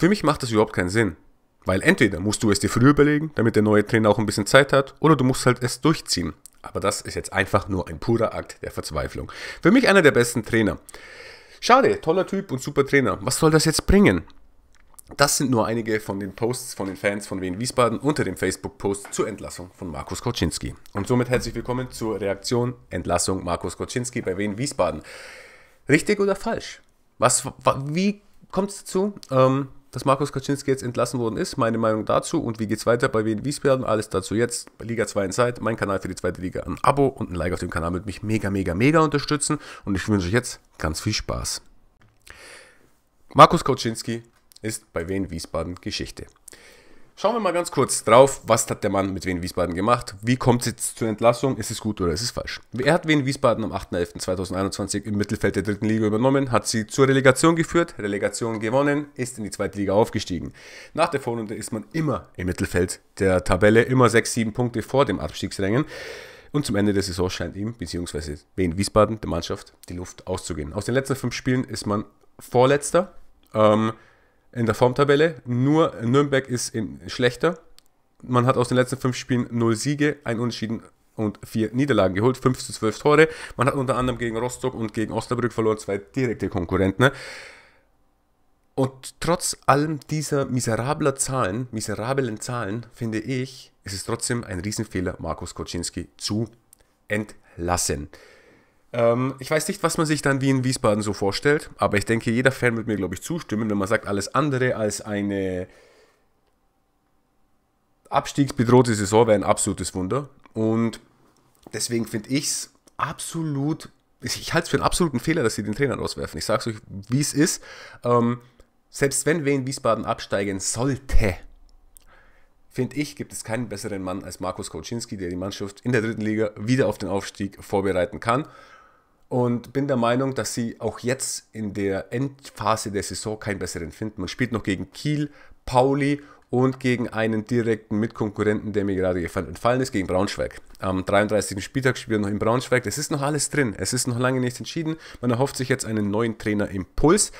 Für mich macht das überhaupt keinen Sinn. Weil entweder musst du es dir früher überlegen, damit der neue Trainer auch ein bisschen Zeit hat, oder du musst halt es durchziehen. Aber das ist jetzt einfach nur ein purer Akt der Verzweiflung. Für mich einer der besten Trainer. Schade, toller Typ und super Trainer. Was soll das jetzt bringen? Das sind nur einige von den Posts von den Fans von Wien Wiesbaden unter dem Facebook-Post zur Entlassung von Markus Koczynski. Und somit herzlich willkommen zur Reaktion Entlassung Markus Koczynski bei Wien Wiesbaden. Richtig oder falsch? Was, wie kommt es dazu? Ähm, dass Markus Kaczynski jetzt entlassen worden ist. Meine Meinung dazu und wie geht es weiter bei Wien Wiesbaden. Alles dazu jetzt bei Liga 2 in Zeit, mein Kanal für die zweite Liga. Ein Abo und ein Like auf dem Kanal wird mich mega, mega, mega unterstützen. Und ich wünsche euch jetzt ganz viel Spaß. Markus Kaczynski ist bei Wien Wiesbaden Geschichte. Schauen wir mal ganz kurz drauf, was hat der Mann mit Wien Wiesbaden gemacht? Wie kommt es jetzt zur Entlassung? Ist es gut oder ist es falsch? Er hat Wien Wiesbaden am 8.11.2021 im Mittelfeld der dritten Liga übernommen, hat sie zur Relegation geführt, Relegation gewonnen, ist in die zweite Liga aufgestiegen. Nach der Vorrunde ist man immer im Mittelfeld der Tabelle, immer 6, 7 Punkte vor dem Abstiegsrängen. Und zum Ende der Saison scheint ihm, beziehungsweise Wien Wiesbaden, der Mannschaft, die Luft auszugehen. Aus den letzten fünf Spielen ist man Vorletzter. Ähm, in der Formtabelle. Nur Nürnberg ist in schlechter. Man hat aus den letzten fünf Spielen null Siege, ein Unentschieden und vier Niederlagen geholt, 5 zu 12 Tore. Man hat unter anderem gegen Rostock und gegen Osnabrück verloren, zwei direkte Konkurrenten. Ne? Und trotz allem dieser miserabler Zahlen, miserablen Zahlen, finde ich, ist es trotzdem ein Riesenfehler, Markus Koczynski zu entlassen. Ähm, ich weiß nicht, was man sich dann wie in Wiesbaden so vorstellt, aber ich denke, jeder Fan wird mir, glaube ich, zustimmen, wenn man sagt, alles andere als eine abstiegsbedrohte Saison wäre ein absolutes Wunder. Und deswegen finde ich es absolut, ich halte es für einen absoluten Fehler, dass sie den Trainer rauswerfen. Ich sage es euch, wie es ist. Ähm, selbst wenn Wien Wiesbaden absteigen sollte, finde ich, gibt es keinen besseren Mann als Markus Kocinski, der die Mannschaft in der dritten Liga wieder auf den Aufstieg vorbereiten kann und bin der Meinung, dass sie auch jetzt in der Endphase der Saison keinen besseren finden. Man spielt noch gegen Kiel, Pauli und gegen einen direkten Mitkonkurrenten, der mir gerade entfallen ist, gegen Braunschweig. Am 33. Spieltag spielen wir noch in Braunschweig. Es ist noch alles drin. Es ist noch lange nichts entschieden. Man erhofft sich jetzt einen neuen Trainerimpuls.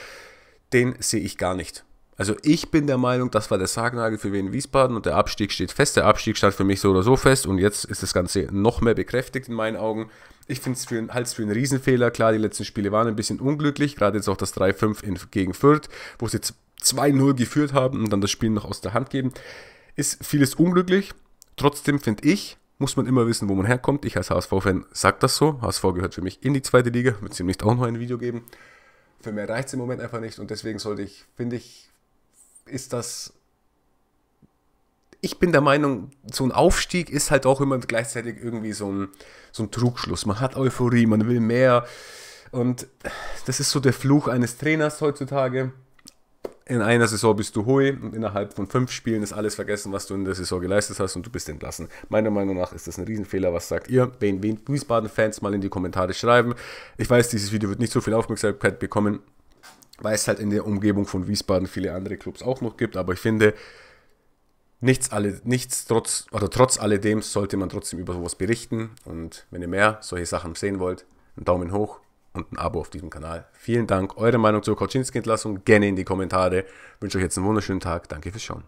Den sehe ich gar nicht. Also ich bin der Meinung, das war der Sargnagel für Wien Wiesbaden und der Abstieg steht fest. Der Abstieg stand für mich so oder so fest und jetzt ist das Ganze noch mehr bekräftigt in meinen Augen. Ich finde es halt für einen Riesenfehler. Klar, die letzten Spiele waren ein bisschen unglücklich, gerade jetzt auch das 3-5 gegen Fürth, wo sie 2-0 geführt haben und dann das Spiel noch aus der Hand geben. Ist vieles unglücklich. Trotzdem finde ich, muss man immer wissen, wo man herkommt. Ich als HSV-Fan sage das so. HSV gehört für mich in die zweite Liga. Wird es ihm nicht auch noch ein Video geben. Für mehr reicht es im Moment einfach nicht und deswegen sollte ich, finde ich, ist das. Ich bin der Meinung, so ein Aufstieg ist halt auch immer gleichzeitig irgendwie so ein, so ein Trugschluss. Man hat Euphorie, man will mehr. Und das ist so der Fluch eines Trainers heutzutage. In einer Saison bist du hoi und innerhalb von fünf Spielen ist alles vergessen, was du in der Saison geleistet hast und du bist entlassen. Meiner Meinung nach ist das ein Riesenfehler. Was sagt ihr? Wen, wen Wiesbaden-Fans mal in die Kommentare schreiben. Ich weiß, dieses Video wird nicht so viel Aufmerksamkeit bekommen weil es halt in der Umgebung von Wiesbaden viele andere Clubs auch noch gibt. Aber ich finde, nichts, alle, nichts trotz, oder trotz alledem sollte man trotzdem über sowas berichten. Und wenn ihr mehr solche Sachen sehen wollt, einen Daumen hoch und ein Abo auf diesem Kanal. Vielen Dank. Eure Meinung zur Koczynski-Entlassung gerne in die Kommentare. Ich wünsche euch jetzt einen wunderschönen Tag. Danke fürs Schauen.